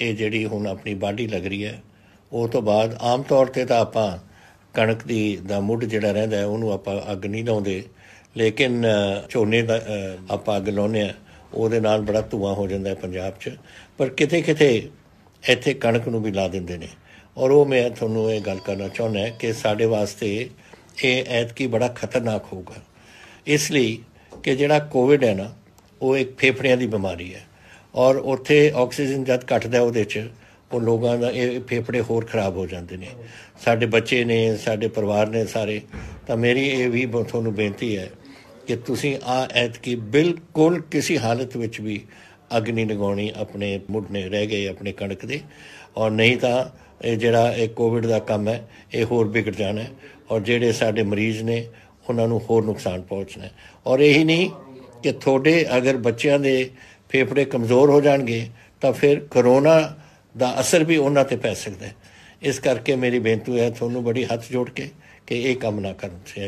ਇਹ ਜਿਹੜੀ ਹੁਣ ਆਪਣੀ ਬਾਡੀ ਲੱਗ ਰਹੀ ਹੈ ਉਹ ਤੋਂ ਬਾਅਦ ਆਮ ਤੌਰ ਤੇ ਤਾਂ ਆਪਾਂ ਕਣਕ ਦੀ ਦਾ ਮੁੱਢ ਜਿਹੜਾ ਰਹਿੰਦਾ ਹੈ ਉਹਨੂੰ ਆਪਾਂ ਅੱਗ ਨਹੀਂ ਲਾਉਂਦੇ ਲੇਕਿਨ ਝੋਨੇ ਦਾ ਆਪਾਂ ਅੱਗ ਲਾਉਂਦੇ ਆ ਉਹਦੇ ਨਾਲ ਬੜਾ ਧੂਆਂ ਹੋ ਜਾਂਦਾ ਹੈ ਪੰਜਾਬ 'ਚ ਪਰ ਕਿਤੇ-ਕਿਤੇ ਇੱਥੇ ਕਣਕ ਨੂੰ ਵੀ ਲਾ ਦਿੰਦੇ ਨੇ ਔਰ ਉਹ ਮੈਂ ਤੁਹਾਨੂੰ ਇਹ ਗੱਲ ਕਰਨਾ ਚਾਹੁੰਦਾ ਕਿ ਸਾਡੇ ਵਾਸਤੇ ਇਹ ਐਤਕੀ ਬੜਾ ਖਤਰਨਾਕ ਹੋਊਗਾ ਇਸ ਲਈ ਕਿ ਜਿਹੜਾ ਕੋਵਿਡ ਹੈ ਨਾ ਉਹ ਇੱਕ ਫੇਫੜਿਆਂ ਦੀ ਬਿਮਾਰੀ ਹੈ ਔਰ ਉੱਥੇ ਆਕਸੀਜਨ ਜਦ ਘਟਦਾ ਉਹਦੇ 'ਚ ਉਹ ਲੋਕਾਂ ਦਾ ਇਹ ਫੇਫੜੇ ਹੋਰ ਖਰਾਬ ਹੋ ਜਾਂਦੇ ਨੇ ਸਾਡੇ ਬੱਚੇ ਨੇ ਸਾਡੇ ਪਰਿਵਾਰ ਨੇ ਸਾਰੇ ਤਾਂ ਮੇਰੀ ਇਹ ਵੀ ਤੁਹਾਨੂੰ ਬੇਨਤੀ ਹੈ ਕਿ ਤੁਸੀਂ ਆ ਐਤ ਕੀ ਬਿਲਕੁਲ ਕਿਸੇ ਹਾਲਤ ਵਿੱਚ ਵੀ ਅਗਨੀ ਲਗਾਉਣੀ ਆਪਣੇ ਮੁੱਢਨੇ ਰਹਿ ਗਏ ਆਪਣੇ ਕਣਕ ਦੇ ਔਰ ਨਹੀਂ ਤਾਂ ਇਹ ਜਿਹੜਾ ਇਹ ਕੋਵਿਡ ਦਾ ਕੰਮ ਹੈ ਇਹ ਹੋਰ ਵਿਗੜ ਜਾਣਾ ਹੈ ਔਰ ਜਿਹੜੇ ਸਾਡੇ ਮਰੀਜ਼ ਨੇ ਉਹਨਾਂ ਨੂੰ ਹੋਰ ਨੁਕਸਾਨ ਪਹੁੰਚਣਾ ਔਰ ਇਹੀ ਨਹੀਂ ਕਿ ਤੁਹਾਡੇ ਅਗਰ ਬੱਚਿਆਂ ਦੇ ਫੇਫੜੇ ਕਮਜ਼ੋਰ ਹੋ ਜਾਣਗੇ ਤਾਂ ਫਿਰ ਕਰੋਨਾ ਦਾ ਅਸਰ ਵੀ ਉਹਨਾਂ ਤੇ ਪੈ ਸਕਦਾ ਹੈ ਇਸ ਕਰਕੇ ਮੇਰੀ ਬੇਨਤੀ ਹੈ ਤੁਹਾਨੂੰ ਬੜੀ ਹੱਥ ਜੋੜ ਕੇ ਕਿ ਇਹ ਕੰਮ ਨਾ ਕਰਨ ਸੇ